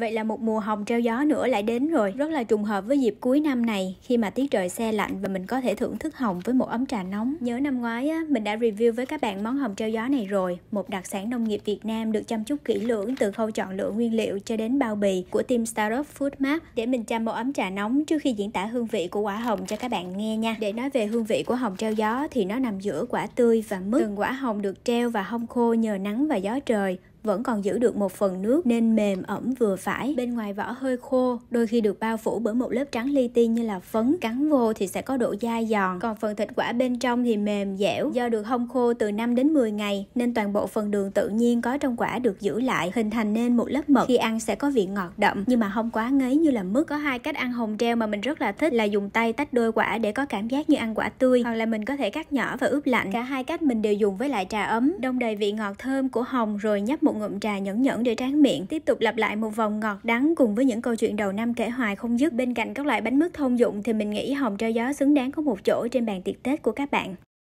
Vậy là một mùa hồng treo gió nữa lại đến rồi, rất là trùng hợp với dịp cuối năm này khi mà tiết trời xe lạnh và mình có thể thưởng thức hồng với một ấm trà nóng. Nhớ năm ngoái á, mình đã review với các bạn món hồng treo gió này rồi, một đặc sản nông nghiệp Việt Nam được chăm chút kỹ lưỡng từ khâu chọn lựa nguyên liệu cho đến bao bì của team Startup Food Map để mình chăm một ấm trà nóng trước khi diễn tả hương vị của quả hồng cho các bạn nghe nha. Để nói về hương vị của hồng treo gió thì nó nằm giữa quả tươi và mứt. Từng quả hồng được treo và hong khô nhờ nắng và gió trời vẫn còn giữ được một phần nước nên mềm ẩm vừa phải. Bên ngoài vỏ hơi khô, đôi khi được bao phủ bởi một lớp trắng li ti như là phấn cắn vô thì sẽ có độ dai giòn, còn phần thịt quả bên trong thì mềm dẻo. Do được hong khô từ 5 đến 10 ngày nên toàn bộ phần đường tự nhiên có trong quả được giữ lại, hình thành nên một lớp mật. Khi ăn sẽ có vị ngọt đậm nhưng mà không quá ngấy như là mứt. Có hai cách ăn hồng treo mà mình rất là thích là dùng tay tách đôi quả để có cảm giác như ăn quả tươi hoặc là mình có thể cắt nhỏ và ướp lạnh. Cả hai cách mình đều dùng với lại trà ấm, đông đầy vị ngọt thơm của hồng rồi nhấp một ngụm trà nhẫn nhẫn để tráng miệng, tiếp tục lặp lại một vòng ngọt đắng cùng với những câu chuyện đầu năm kể hoài không dứt. Bên cạnh các loại bánh mứt thông dụng thì mình nghĩ hồng treo gió xứng đáng có một chỗ trên bàn tiệc Tết của các bạn.